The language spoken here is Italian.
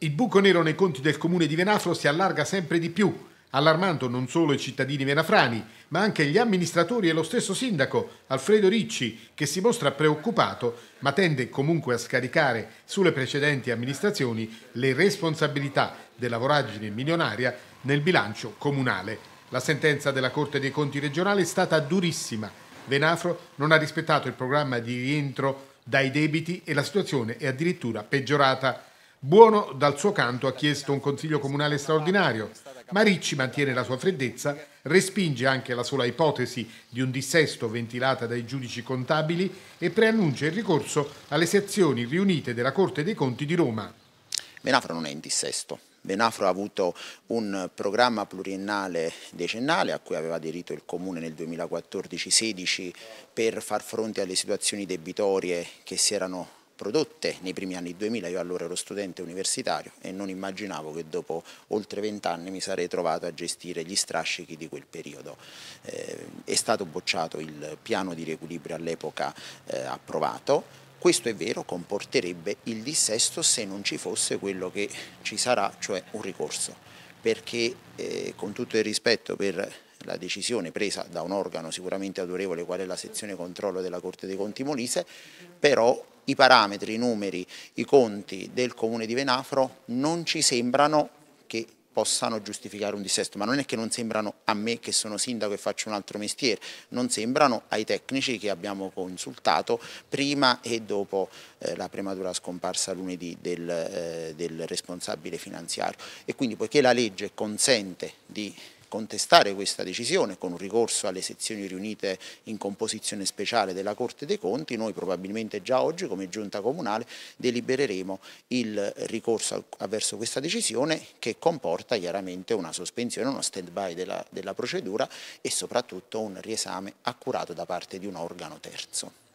Il buco nero nei conti del comune di Venafro si allarga sempre di più, allarmando non solo i cittadini venafrani, ma anche gli amministratori e lo stesso sindaco Alfredo Ricci, che si mostra preoccupato, ma tende comunque a scaricare sulle precedenti amministrazioni le responsabilità della voragine milionaria nel bilancio comunale. La sentenza della Corte dei Conti regionale è stata durissima. Venafro non ha rispettato il programma di rientro dai debiti e la situazione è addirittura peggiorata. Buono dal suo canto ha chiesto un consiglio comunale straordinario, ma Ricci mantiene la sua freddezza, respinge anche la sola ipotesi di un dissesto ventilata dai giudici contabili e preannuncia il ricorso alle sezioni riunite della Corte dei Conti di Roma. Benafro non è in dissesto, Benafro ha avuto un programma pluriennale decennale a cui aveva aderito il Comune nel 2014-16 per far fronte alle situazioni debitorie che si erano prodotte nei primi anni 2000, io allora ero studente universitario e non immaginavo che dopo oltre vent'anni mi sarei trovato a gestire gli strascichi di quel periodo. Eh, è stato bocciato il piano di riequilibrio all'epoca eh, approvato, questo è vero, comporterebbe il dissesto se non ci fosse quello che ci sarà, cioè un ricorso, perché eh, con tutto il rispetto per la decisione presa da un organo sicuramente autorevole qual è la sezione controllo della Corte dei Conti Molise, però i parametri, i numeri, i conti del comune di Venafro non ci sembrano che possano giustificare un dissesto, ma non è che non sembrano a me che sono sindaco e faccio un altro mestiere, non sembrano ai tecnici che abbiamo consultato prima e dopo eh, la prematura scomparsa lunedì del, eh, del responsabile finanziario. E quindi poiché la legge consente di contestare questa decisione con un ricorso alle sezioni riunite in composizione speciale della Corte dei Conti, noi probabilmente già oggi come giunta comunale delibereremo il ricorso verso questa decisione che comporta chiaramente una sospensione, uno stand by della, della procedura e soprattutto un riesame accurato da parte di un organo terzo.